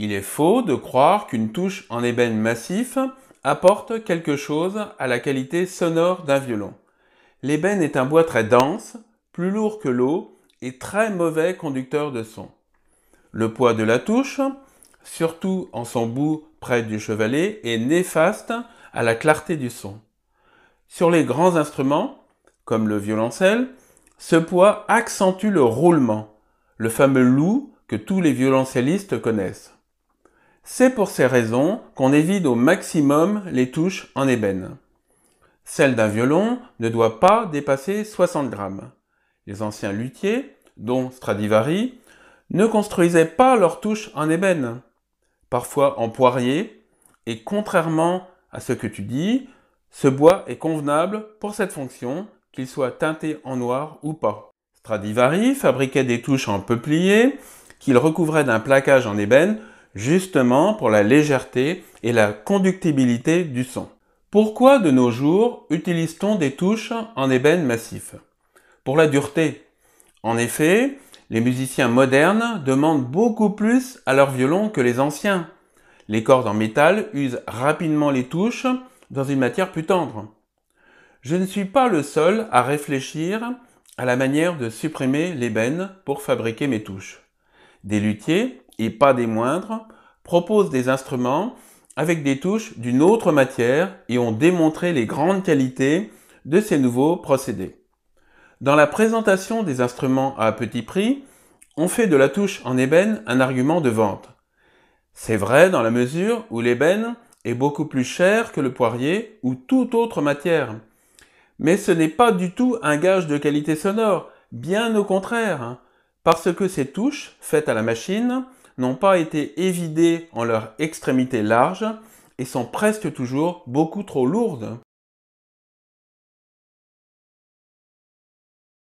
Il est faux de croire qu'une touche en ébène massif apporte quelque chose à la qualité sonore d'un violon. L'ébène est un bois très dense, plus lourd que l'eau et très mauvais conducteur de son. Le poids de la touche, surtout en son bout près du chevalet, est néfaste à la clarté du son. Sur les grands instruments, comme le violoncelle, ce poids accentue le roulement, le fameux loup que tous les violoncellistes connaissent. C'est pour ces raisons qu'on évite au maximum les touches en ébène. Celle d'un violon ne doit pas dépasser 60 grammes. Les anciens luthiers, dont Stradivari, ne construisaient pas leurs touches en ébène, parfois en poirier, et contrairement à ce que tu dis, ce bois est convenable pour cette fonction, qu'il soit teinté en noir ou pas. Stradivari fabriquait des touches en peuplier qu'il recouvrait d'un plaquage en ébène justement pour la légèreté et la conductibilité du son. Pourquoi de nos jours utilise-t-on des touches en ébène massif Pour la dureté. En effet, les musiciens modernes demandent beaucoup plus à leur violon que les anciens. Les cordes en métal usent rapidement les touches dans une matière plus tendre. Je ne suis pas le seul à réfléchir à la manière de supprimer l'ébène pour fabriquer mes touches. Des luthiers et pas des moindres, proposent des instruments avec des touches d'une autre matière et ont démontré les grandes qualités de ces nouveaux procédés. Dans la présentation des instruments à petit prix, on fait de la touche en ébène un argument de vente. C'est vrai dans la mesure où l'ébène est beaucoup plus cher que le poirier ou toute autre matière. Mais ce n'est pas du tout un gage de qualité sonore, bien au contraire, hein, parce que ces touches, faites à la machine, n'ont pas été évidées en leur extrémité large et sont presque toujours beaucoup trop lourdes.